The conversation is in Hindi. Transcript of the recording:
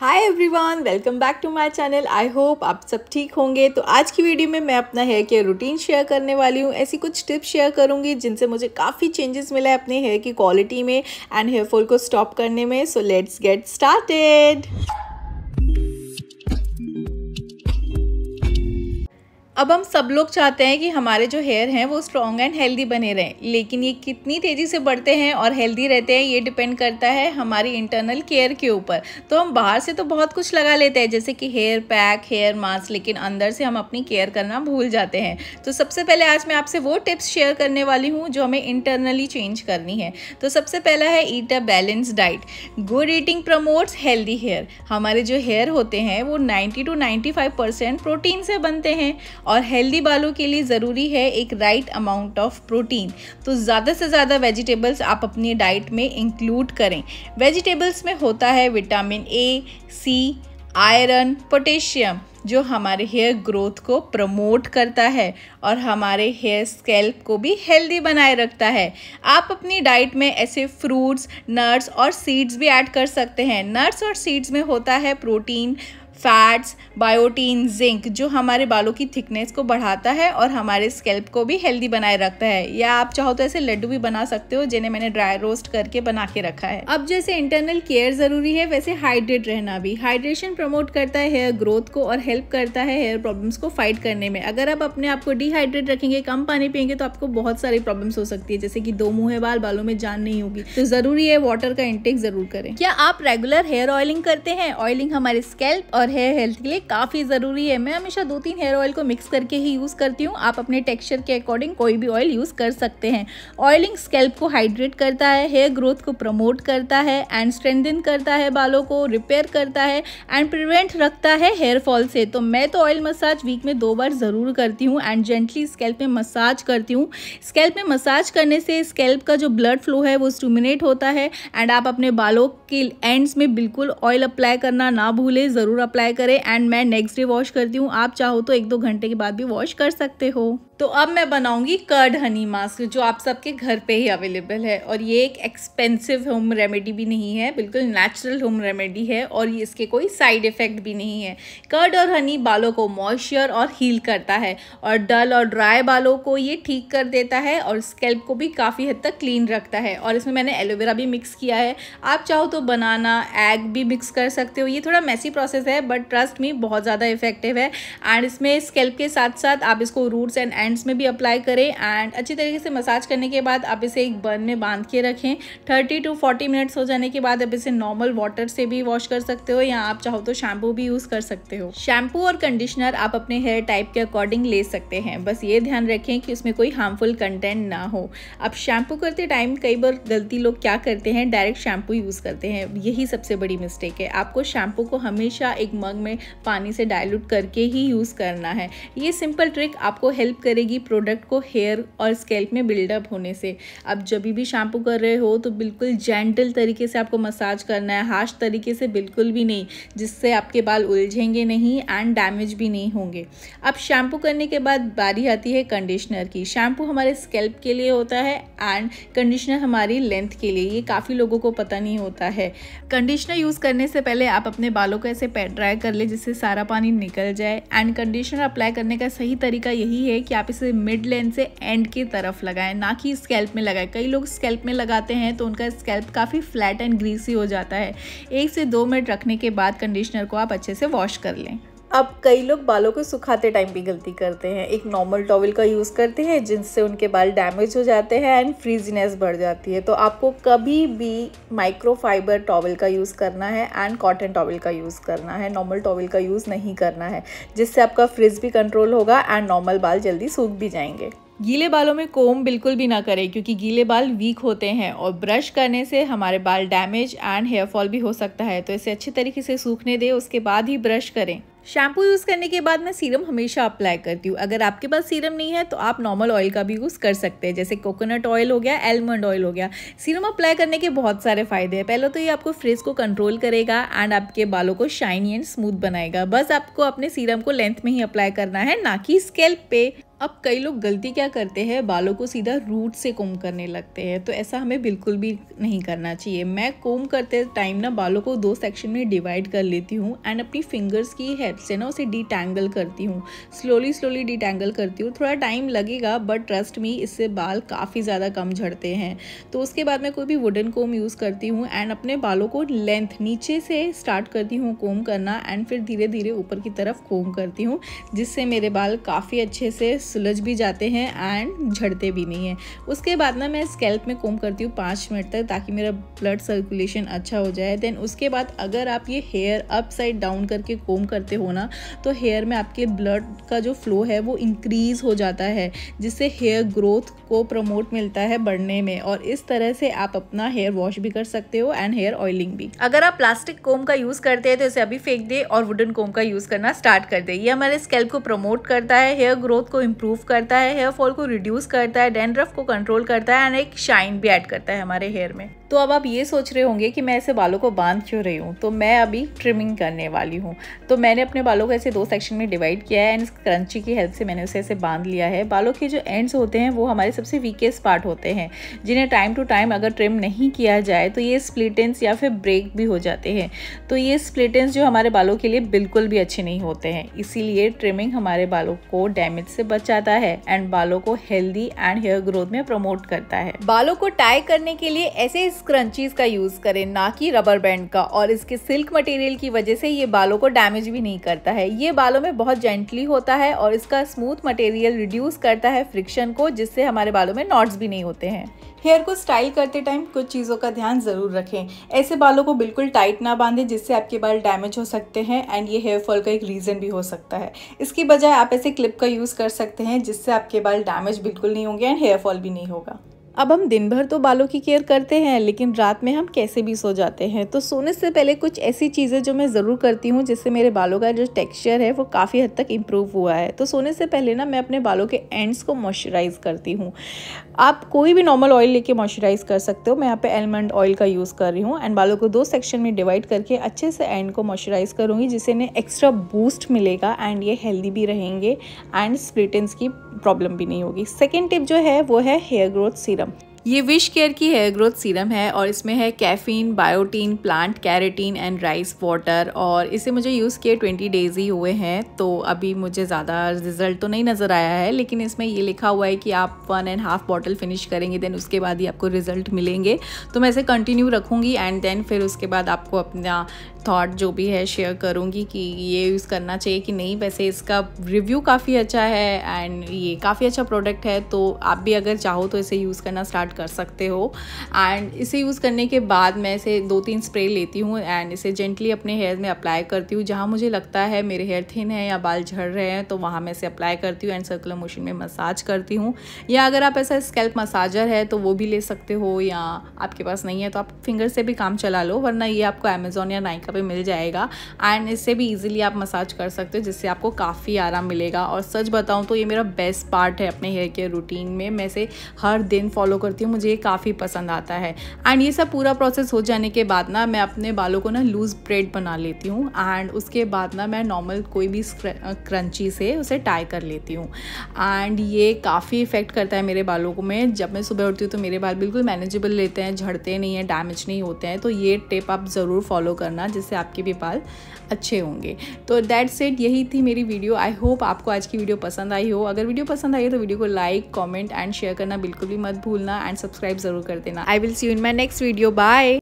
hi everyone welcome back to my channel I hope आप सब ठीक होंगे तो आज की वीडियो में मैं अपना हेयर केयर रूटीन शेयर करने वाली हूँ ऐसी कुछ टिप्स शेयर करूँगी जिनसे मुझे काफ़ी चेंजेस मिला है अपने हेयर की क्वालिटी में एंड हेयर फॉल को स्टॉप करने में सो लेट्स गेट स्टार्टेड अब हम सब लोग चाहते हैं कि हमारे जो हेयर हैं वो स्ट्रॉन्ग एंड हेल्दी बने रहें लेकिन ये कितनी तेज़ी से बढ़ते हैं और हेल्दी रहते हैं ये डिपेंड करता है हमारी इंटरनल केयर के ऊपर तो हम बाहर से तो बहुत कुछ लगा लेते हैं जैसे कि हेयर पैक हेयर मास्क लेकिन अंदर से हम अपनी केयर करना भूल जाते हैं तो सबसे पहले आज मैं आपसे वो टिप्स शेयर करने वाली हूँ जो हमें इंटरनली चेंज करनी है तो सबसे पहला है eat a balance diet good eating promotes healthy hair हमारे जो हेयर होते हैं वो नाइन्टी टू नाइन्टी प्रोटीन से बनते हैं और हेल्दी बालों के लिए ज़रूरी है एक राइट अमाउंट ऑफ प्रोटीन तो ज़्यादा से ज़्यादा वेजिटेबल्स आप अपनी डाइट में इंक्लूड करें वेजिटेबल्स में होता है vitamin A C iron potassium जो हमारे हेयर ग्रोथ को प्रमोट करता है और हमारे हेयर स्कैल्प को भी हेल्दी बनाए रखता है आप अपनी डाइट में ऐसे फ्रूट्स नट्स और सीड्स भी ऐड कर सकते हैं नट्स और सीड्स में होता है प्रोटीन फैट्स बायोटीन जिंक जो हमारे बालों की थिकनेस को बढ़ाता है और हमारे स्केल्प को भी हेल्दी बनाए रखता है या आप चाहो तो ऐसे लड्डू भी बना सकते हो जिन्हें मैंने ड्राई रोस्ट करके बना के रखा है अब जैसे इंटरनल केयर जरूरी है वैसे हाइड्रेट रहना भी हाइड्रेशन प्रमोट करता है हेयर ग्रोथ को और हेल्प करता है हेयर प्रॉब्लम्स को फाइट करने में अगर आप अपने आप को डिहाइड्रेट रखेंगे कम पानी पियेंगे तो आपको बहुत सारी प्रॉब्लम्स हो सकती है जैसे कि दो मुंह बाल बालों में जान नहीं होगी तो जरूरी है वाटर का इंटेक जरूर करें क्या आप रेगुलर हेयर ऑयलिंग करते हैं ऑयलिंग हमारे स्केल्प और और हेयर हेल्थ के लिए काफ़ी ज़रूरी है मैं हमेशा दो तीन हेयर ऑयल को मिक्स करके ही यूज़ करती हूँ आप अपने टेक्सचर के अकॉर्डिंग कोई भी ऑयल यूज़ कर सकते हैं ऑयलिंग स्केल्प को हाइड्रेट करता है हेयर ग्रोथ को प्रमोट करता है एंड स्ट्रेंथन करता है बालों को रिपेयर करता है एंड प्रिवेंट रखता है हेयर फॉल से तो मैं तो ऑयल मसाज वीक में दो बार ज़रूर करती हूँ एंड जेंटली स्केल्प में मसाज करती हूँ स्केल्प में मसाज करने से स्केल्प का जो ब्लड फ्लो है वो स्टूमिनेट होता है एंड आप अपने बालों के एंड्स में बिल्कुल ऑयल अप्लाई करना ना भूलें ज़रूर अप्लाई अप्लाई करें एंड मैं नेक्स्ट डे वॉश करती हूँ आप चाहो तो एक दो घंटे के बाद भी वॉश कर सकते हो तो अब मैं बनाऊंगी कर्ड हनी मास्क जो आप सबके घर पे ही अवेलेबल है और ये एक एक्सपेंसिव होम रेमेडी भी नहीं है बिल्कुल नेचुरल होम रेमेडी है और ये इसके कोई साइड इफ़ेक्ट भी नहीं है कर्ड और हनी बालों को मॉइस्चर और हील करता है और डल और ड्राई बालों को ये ठीक कर देता है और स्केल्प को भी काफ़ी हद तक क्लीन रखता है और इसमें मैंने एलोवेरा भी मिक्स किया है आप चाहो तो बनाना एग भी मिक्स कर सकते हो ये थोड़ा मैसी प्रोसेस है बट ट्रस्ट में बहुत ज़्यादा इफेक्टिव है एंड इसमें स्केल्प के साथ साथ आप इसको रूट्स एंड हैंड्स में भी अप्लाई करें एंड अच्छी तरीके से मसाज करने के बाद आप इसे एक बर्न में बांध के रखें थर्टी टू फोर्टी मिनट्स हो जाने के बाद आप इसे नॉर्मल वाटर से भी वॉश कर सकते हो या आप चाहो तो शैम्पू भी यूज़ कर सकते हो शैम्पू और कंडीशनर आप अपने हेयर टाइप के अकॉर्डिंग ले सकते हैं बस ये ध्यान रखें कि उसमें कोई हार्मफुल कंटेंट ना हो अब शैम्पू करते टाइम कई बार गलती लोग क्या करते हैं डायरेक्ट शैम्पू यूज़ करते हैं यही सबसे बड़ी मिस्टेक है आपको शैम्पू को हमेशा एक मग में पानी से डायलूट करके ही यूज़ करना है ये सिंपल ट्रिक आपको हेल्प करे करेगी प्रोडक्ट को हेयर और स्कैल्प में बिल्डअप होने से आप जब भी शैम्पू कर रहे हो तो बिल्कुल जेंटल तरीके से आपको मसाज करना है हार्श तरीके से बिल्कुल भी नहीं जिससे आपके बाल उलझेंगे नहीं एंड डैमेज भी नहीं होंगे अब शैम्पू करने के बाद बारी आती है कंडीशनर की शैम्पू हमारे स्केल्प के लिए होता है एंड कंडीशनर हमारी लेंथ के लिए ये काफ़ी लोगों को पता नहीं होता है कंडीशनर यूज़ करने से पहले आप अपने बालों को ऐसे ड्राई कर ले जिससे सारा पानी निकल जाए एंड कंडीशनर अप्लाई करने का सही तरीका यही है कि आप आप इसे मिड लेंथ से एंड की तरफ लगाएं ना कि स्कैल्प में लगाएं कई लोग स्कैल्प में लगाते हैं तो उनका स्कैल्प काफ़ी फ्लैट एंड ग्रीसी हो जाता है एक से दो मिनट रखने के बाद कंडीशनर को आप अच्छे से वॉश कर लें अब कई लोग बालों को सुखाते टाइम भी गलती करते हैं एक नॉर्मल टॉवल का यूज़ करते हैं जिनसे उनके बाल डैमेज हो जाते हैं एंड फ्रीजीनेस बढ़ जाती है तो आपको कभी भी माइक्रोफाइबर टॉवल का यूज़ करना है एंड कॉटन टॉवल का यूज़ करना है नॉर्मल टॉवल का यूज़ नहीं करना है जिससे आपका फ्रिज भी कंट्रोल होगा एंड नॉर्मल बाल जल्दी सूख भी जाएंगे गीले बालों में कोम बिल्कुल भी ना करें क्योंकि गीले बाल वीक होते हैं और ब्रश करने से हमारे बाल डैमेज एंड हेयर फॉल भी हो सकता है तो इसे अच्छे तरीके से सूखने दें उसके बाद ही ब्रश करें शैम्पू यूज़ करने के बाद मैं सीरम हमेशा अप्लाई करती हूँ अगर आपके पास सीरम नहीं है तो आप नॉर्मल ऑयल का भी यूज़ कर सकते हैं जैसे कोकोनट ऑयल हो गया एलमंड ऑयल हो गया सीरम अप्लाई करने के बहुत सारे फ़ायदे हैं पहले तो ये आपको फ्रिज को कंट्रोल करेगा एंड आपके बालों को शाइनी एंड स्मूथ बनाएगा बस आपको अपने सीरम को लेंथ में ही अप्लाई करना है ना कि स्केल्प पे अब कई लोग गलती क्या करते हैं बालों को सीधा रूट से कोम करने लगते हैं तो ऐसा हमें बिल्कुल भी नहीं करना चाहिए मैं कोम करते टाइम ना बालों को दो सेक्शन में डिवाइड कर लेती हूँ एंड अपनी फिंगर्स की हेल्प से ना उसे डिटैंगल करती हूँ स्लोली स्लोली डिटैंगल करती हूँ थोड़ा टाइम लगेगा बट ट्रस्ट मी इससे बाल काफ़ी ज़्यादा कम झड़ते हैं तो उसके बाद मैं कोई भी वुडन कोम यूज़ करती हूँ एंड अपने बालों को लेंथ नीचे से स्टार्ट करती हूँ कोम करना एंड फिर धीरे धीरे ऊपर की तरफ कोम करती हूँ जिससे मेरे बाल काफ़ी अच्छे से सुलझ भी जाते हैं एंड झड़ते भी नहीं हैं उसके बाद ना मैं स्केल्प में कोम करती हूँ पाँच मिनट तक ताकि मेरा ब्लड सर्कुलेशन अच्छा हो जाए देन उसके बाद अगर आप ये हेयर अप साइड डाउन करके कोम करते हो ना तो हेयर में आपके ब्लड का जो फ्लो है वो इंक्रीज़ हो जाता है जिससे हेयर ग्रोथ को प्रमोट मिलता है बढ़ने में और इस तरह से आप अपना हेयर वॉश भी कर सकते हो एंड हेयर ऑयलिंग भी अगर आप प्लास्टिक कोम का यूज़ करते हैं तो इसे अभी फेंक दे और वुडन कोम का यूज़ करना स्टार्ट कर दे ये हमारे स्केल्प को प्रमोट करता है हेयर ग्रोथ को इम्प्रूव करता है हेयर फॉल को रिड्यूस करता है डेंड्रफ को कंट्रोल करता है एंड एक शाइन भी ऐड करता है हमारे हेयर में तो अब आप ये सोच रहे होंगे कि मैं ऐसे बालों को बांध क्यों रही हूँ तो मैं अभी ट्रिमिंग करने वाली हूँ तो मैंने अपने बालों को ऐसे दो सेक्शन में डिवाइड किया है एंड क्रंची की हेल्प से मैंने उसे ऐसे बांध लिया है बालों के जो एंड्स होते हैं वो हमारे सबसे वीकेस्ट पार्ट होते हैं जिन्हें टाइम टू टाइम अगर ट्रिम नहीं किया जाए तो ये स्प्लिटेंस या फिर ब्रेक भी हो जाते हैं तो ये स्प्लिटेंस जो हमारे बालों के लिए बिल्कुल भी अच्छे नहीं होते हैं इसीलिए ट्रिमिंग हमारे बालों को डैमेज से बचाता है एंड बालों को हेल्दी एंड हेयर ग्रोथ में प्रमोट करता है बालों को टाई करने के लिए ऐसे स्क्रंचीज क्रंचीज का यूज़ करें ना कि रबर बैंड का और इसके सिल्क मटेरियल की वजह से ये बालों को डैमेज भी नहीं करता है ये बालों में बहुत जेंटली होता है और इसका स्मूथ मटेरियल रिड्यूस करता है फ्रिक्शन को जिससे हमारे बालों में नॉट्स भी नहीं होते हैं हेयर को स्टाइल करते टाइम कुछ चीज़ों का ध्यान ज़रूर रखें ऐसे बालों को बिल्कुल टाइट ना बांधें जिससे आपके बाल डैमेज हो सकते हैं एंड ये हेयर फॉल का एक रीज़न भी हो सकता है इसकी बजाय आप ऐसे क्लिप का यूज़ कर सकते हैं जिससे आपके बाल डैमेज बिल्कुल नहीं होंगे एंड हेयर फॉल भी नहीं होगा अब हम दिन भर तो बालों की केयर करते हैं लेकिन रात में हम कैसे भी सो जाते हैं तो सोने से पहले कुछ ऐसी चीज़ें जो मैं ज़रूर करती हूँ जिससे मेरे बालों का जो टेक्स्चर है वो काफ़ी हद तक इम्प्रूव हुआ है तो सोने से पहले ना मैं अपने बालों के एंड्स को मॉइस्चराइज़ करती हूँ आप कोई भी नॉर्मल ऑयल लेके मॉइस्चराइज़ कर सकते हो मैं यहाँ पे एलमंड ऑयल का यूज़ कर रही हूँ एंड बालों को दो सेक्शन में डिवाइड करके अच्छे से एंड को मॉइस्चराइज़ करूँगी जिससे इन्हें एक्स्ट्रा बूस्ट मिलेगा एंड ये हेल्दी भी रहेंगे एंड स्प्लिटेंस की प्रॉब्लम भी नहीं होगी सेकेंड टिप जो है वो है हेयर ग्रोथ सीरम ये विश केयर की हेयर ग्रोथ सीरम है और इसमें है caffeine biotin plant keratin and rice water और इसे मुझे यूज़ किए 20 डेज ही हुए हैं तो अभी मुझे ज़्यादा रिजल्ट तो नहीं नज़र आया है लेकिन इसमें ये लिखा हुआ है कि आप one and half bottle finish करेंगे देन उसके बाद ही आपको रिजल्ट मिलेंगे तो मैं इसे कंटिन्यू रखूँगी एंड देन फिर उसके बाद आपको अपना थाट जो भी है शेयर करूँगी कि ये यूज़ करना चाहिए कि नहीं वैसे इसका रिव्यू काफ़ी अच्छा है एंड ये काफ़ी अच्छा प्रोडक्ट है तो आप भी अगर चाहो तो इसे यूज़ करना स्टार्ट स्टार्ट कर सकते हो एंड इसे यूज़ करने के बाद मैं इसे दो तीन स्प्रे लेती हूँ एंड इसे जेंटली अपने हेयर में अप्लाई करती हूँ जहाँ मुझे लगता है मेरे हेयर थिन है या बाल झड़ रहे हैं तो वहाँ मैं इसे अप्लाई करती हूँ एंड सर्कुलर मोशन में मसाज करती हूँ या अगर आप ऐसा स्केल्प मसाजर है तो वो भी ले सकते हो या आपके पास नहीं है तो आप फिंगर से भी काम चला लो वरना ये आपको अमेज़ोन या नाइका पर मिल जाएगा एंड इससे भी ईजिली आप मसाज कर सकते हो जिससे आपको काफ़ी आराम मिलेगा और सच बताऊँ तो ये मेरा बेस्ट पार्ट है अपने हेयर केयर रूटीन में मैं इसे हर दिन फॉलो करती होती है मुझे ये काफ़ी पसंद आता है एंड ये सब पूरा प्रोसेस हो जाने के बाद ना मैं अपने बालों को ना लूज़ ब्रेड बना लेती हूँ एंड उसके बाद ना मैं नॉर्मल कोई भी क्रंची से उसे टाई कर लेती हूँ एंड ये काफ़ी इफेक्ट करता है मेरे बालों को मैं जब मैं सुबह उठती हूँ तो मेरे बाल बिल्कुल मैनेजेबल लेते हैं झड़ते नहीं हैं डैमेज नहीं होते हैं तो ये टिप आप ज़रूर फॉलो करना जिससे आपके भी बाल अच्छे होंगे तो दैट सेट यही थी मेरी वीडियो आई होप आपको आज की वीडियो पसंद आई हो अगर वीडियो पसंद आई हो तो वीडियो को लाइक कॉमेंट एंड शेयर करना बिल्कुल भी मत भूलना एंड सब्सक्राइब जरूर कर देना I will see you in my next video bye